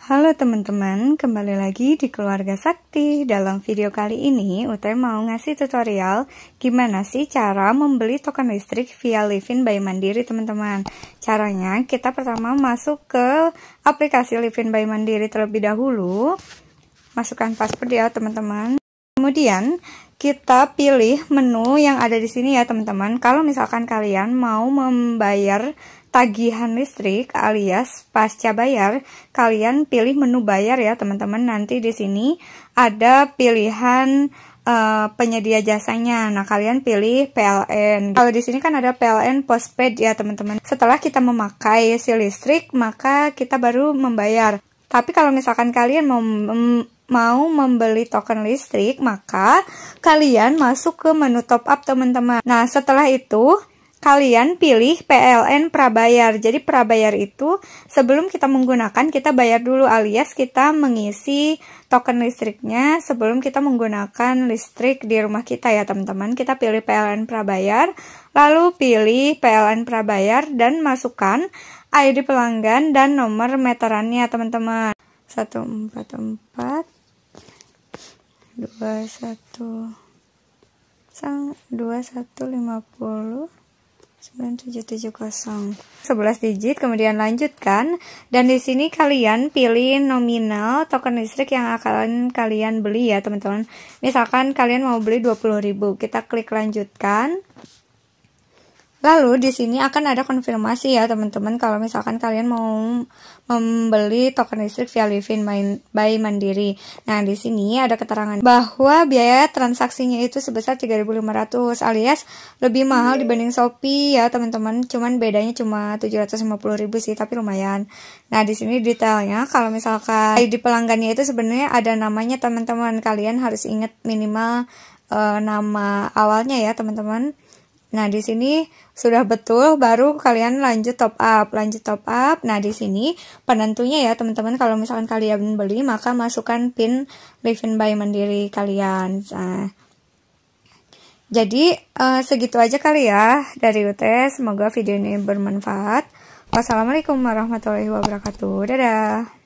Halo teman-teman, kembali lagi di Keluarga Sakti. Dalam video kali ini, Ute mau ngasih tutorial gimana sih cara membeli token listrik via Livin by Mandiri, teman-teman. Caranya, kita pertama masuk ke aplikasi Livin by Mandiri terlebih dahulu. Masukkan password ya, teman-teman. Kemudian, kita pilih menu yang ada di sini ya, teman-teman. Kalau misalkan kalian mau membayar tagihan listrik alias pasca bayar, kalian pilih menu bayar ya teman-teman. Nanti di sini ada pilihan uh, penyedia jasanya. Nah, kalian pilih PLN. Kalau di sini kan ada PLN postpaid ya teman-teman. Setelah kita memakai si listrik, maka kita baru membayar. Tapi kalau misalkan kalian mau mau membeli token listrik, maka kalian masuk ke menu top up teman-teman. Nah, setelah itu kalian pilih PLN prabayar. Jadi prabayar itu sebelum kita menggunakan kita bayar dulu alias kita mengisi token listriknya sebelum kita menggunakan listrik di rumah kita ya teman-teman. Kita pilih PLN prabayar, lalu pilih PLN prabayar dan masukkan ID pelanggan dan nomor meterannya teman-teman. 144 21 sang 2150 9770 11 digit kemudian lanjutkan dan di sini kalian pilih nominal token listrik yang akan kalian beli ya teman-teman misalkan kalian mau beli 20.000 kita klik lanjutkan Lalu di sini akan ada konfirmasi ya teman-teman kalau misalkan kalian mau membeli token listrik via Livin by Mandiri. Nah, di sini ada keterangan bahwa biaya transaksinya itu sebesar 3.500 alias lebih mahal iya. dibanding Shopee ya teman-teman. Cuman bedanya cuma 750.000 sih, tapi lumayan. Nah, di sini detailnya kalau misalkan di pelanggannya itu sebenarnya ada namanya teman-teman. Kalian harus ingat minimal uh, nama awalnya ya teman-teman Nah, di sini sudah betul baru kalian lanjut top up. Lanjut top up. Nah, di sini penentunya ya teman-teman kalau misalkan kalian beli maka masukkan pin live in by Mandiri kalian. Nah, jadi uh, segitu aja kali ya dari UT. Semoga video ini bermanfaat. Wassalamualaikum warahmatullahi wabarakatuh. Dadah.